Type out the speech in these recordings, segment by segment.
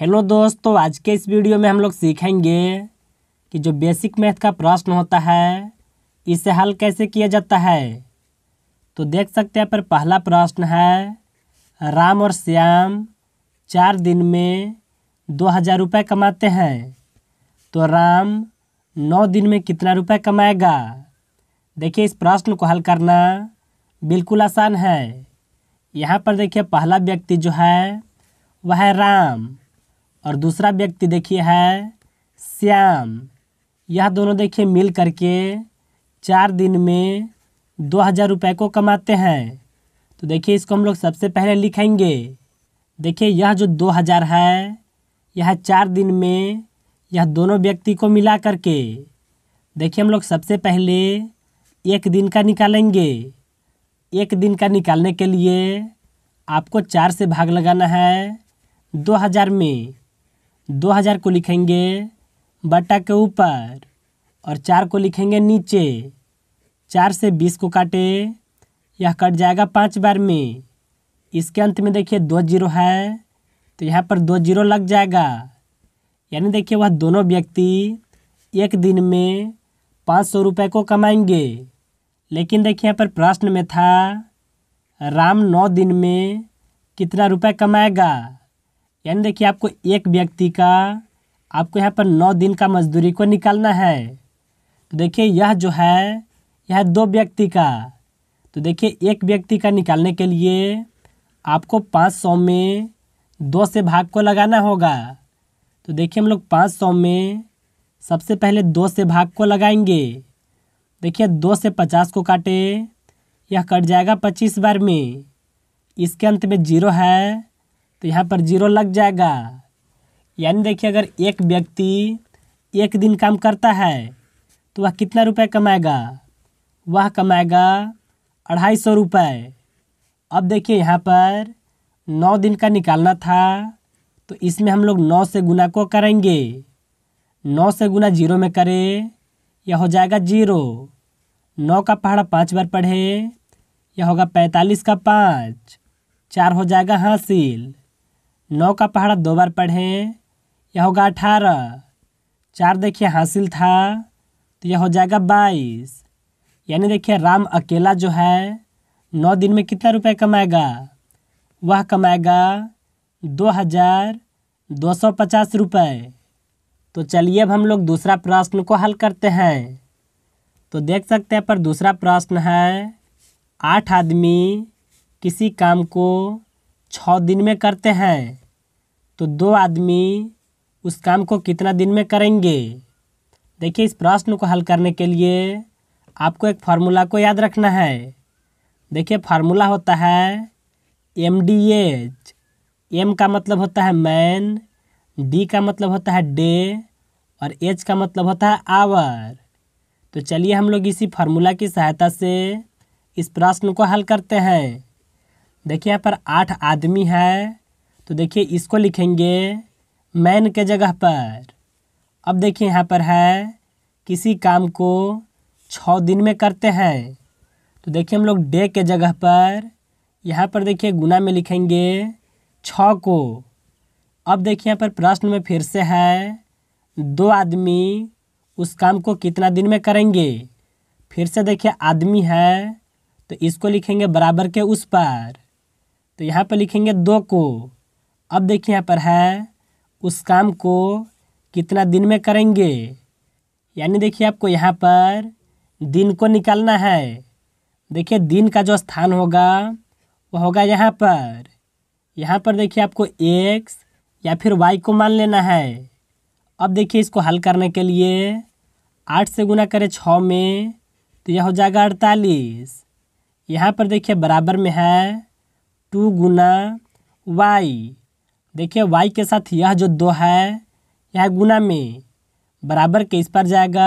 hello दोस्तों आज के इस वीडियो में हम लोग सीखेंगे कि जो बेसिक मैथ का प्रश्न होता है इसे हल कैसे किया जाता है तो देख सकते हैं पर पहला प्रश्न है राम और श्याम चार दिन में दो हज़ार रुपये कमाते हैं तो राम नौ दिन में कितना रुपये कमाएगा देखिए इस प्रश्न को हल करना बिल्कुल आसान है यहाँ पर देखिए पहला व्यक्ति जो है वह है राम और दूसरा व्यक्ति देखिए है श्याम यह दोनों देखिए मिल करके चार दिन में दो हज़ार रुपये को कमाते हैं तो देखिए इसको हम लोग सबसे पहले लिखेंगे देखिए यह जो दो हज़ार है यह चार दिन में यह दोनों व्यक्ति को मिला करके देखिए हम लोग सबसे पहले एक दिन का निकालेंगे एक दिन का निकालने के लिए आपको चार से भाग लगाना है दो हज़ार में दो हज़ार को लिखेंगे बटा के ऊपर और चार को लिखेंगे नीचे चार से बीस को काटे यह कट जाएगा पाँच बार में इसके अंत में देखिए दो जीरो है तो यहाँ पर दो जीरो लग जाएगा यानी देखिए वह दोनों व्यक्ति एक दिन में पाँच सौ रुपये को कमाएंगे लेकिन देखिए यहाँ पर प्रश्न में था राम नौ दिन में कितना रुपए कमाएगा यानी देखिए आपको एक व्यक्ति का आपको यहाँ पर नौ दिन का मजदूरी को निकालना है तो देखिए यह जो है यह दो व्यक्ति का तो देखिए एक व्यक्ति का निकालने के लिए आपको पाँच सौ में दो से भाग को लगाना होगा तो देखिए हम लोग पाँच सौ में सबसे पहले दो से भाग को लगाएंगे देखिए दो से पचास को काटे यह कट जाएगा पच्चीस बार में इसके अंत में जीरो है तो यहाँ पर जीरो लग जाएगा यानी देखिए अगर एक व्यक्ति एक दिन काम करता है तो वह कितना रुपए कमाएगा वह कमाएगा अढ़ाई सौ रुपये अब देखिए यहाँ पर नौ दिन का निकालना था तो इसमें हम लोग नौ से गुना को करेंगे नौ से गुना जीरो में करें यह हो जाएगा जीरो नौ का पहाड़ा पाँच बार पढ़े यह होगा पैंतालीस का पाँच चार हो जाएगा हासिल नौ का पहाड़ा दो बार पढ़ें यह होगा अठारह चार देखिए हासिल था तो यह हो जाएगा बाईस यानी देखिए राम अकेला जो है नौ दिन में कितना रुपए कमाएगा वह कमाएगा दो हज़ार दो सौ पचास रुपये तो चलिए अब हम लोग दूसरा प्रश्न को हल करते हैं तो देख सकते हैं पर दूसरा प्रश्न है आठ आदमी किसी काम को छः दिन में करते हैं तो दो आदमी उस काम को कितना दिन में करेंगे देखिए इस प्रश्न को हल करने के लिए आपको एक फार्मूला को याद रखना है देखिए फार्मूला होता है एम डी एच एम का मतलब होता है मैन डी का मतलब होता है डे और एच का मतलब होता है आवर तो चलिए हम लोग इसी फार्मूला की सहायता से इस प्रश्न को हल करते हैं देखिए यहाँ पर आठ आदमी है तो देखिए इसको लिखेंगे मैन के जगह पर अब देखिए यहाँ पर है किसी काम को छः दिन में करते हैं तो देखिए हम लोग डे के जगह पर यहाँ पर देखिए गुना में लिखेंगे छ को अब देखिए यहाँ पर प्रश्न में फिर से है दो आदमी उस काम को कितना दिन में करेंगे फिर से देखिए आदमी है तो इसको लिखेंगे बराबर के उस पर तो यहाँ पर लिखेंगे दो को अब देखिए यहाँ पर है उस काम को कितना दिन में करेंगे यानी देखिए आपको यहाँ पर दिन को निकालना है देखिए दिन का जो स्थान होगा वह होगा यहाँ पर यहाँ पर देखिए आपको एक्स या फिर वाई को मान लेना है अब देखिए इसको हल करने के लिए आठ से गुना करें छः में तो यह हो जाएगा अड़तालीस यहाँ पर देखिए बराबर में है टू गुना वाई देखिए वाई के साथ यह जो दो है यह गुना में बराबर के इस पर जाएगा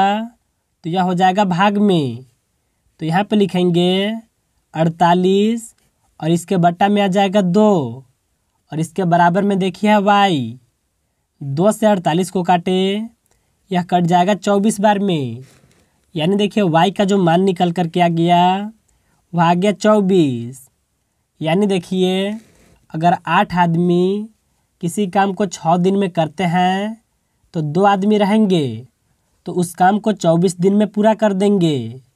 तो यह हो जाएगा भाग में तो यहाँ पे लिखेंगे अड़तालीस और इसके बट्टा में आ जाएगा दो और इसके बराबर में देखिए वाई दो से अड़तालीस को काटे यह कट जाएगा चौबीस बार में यानी देखिए वाई का जो मान निकल कर के आ गया वह आ गया चौबीस यानी देखिए अगर आठ आदमी किसी काम को छः दिन में करते हैं तो दो आदमी रहेंगे तो उस काम को चौबीस दिन में पूरा कर देंगे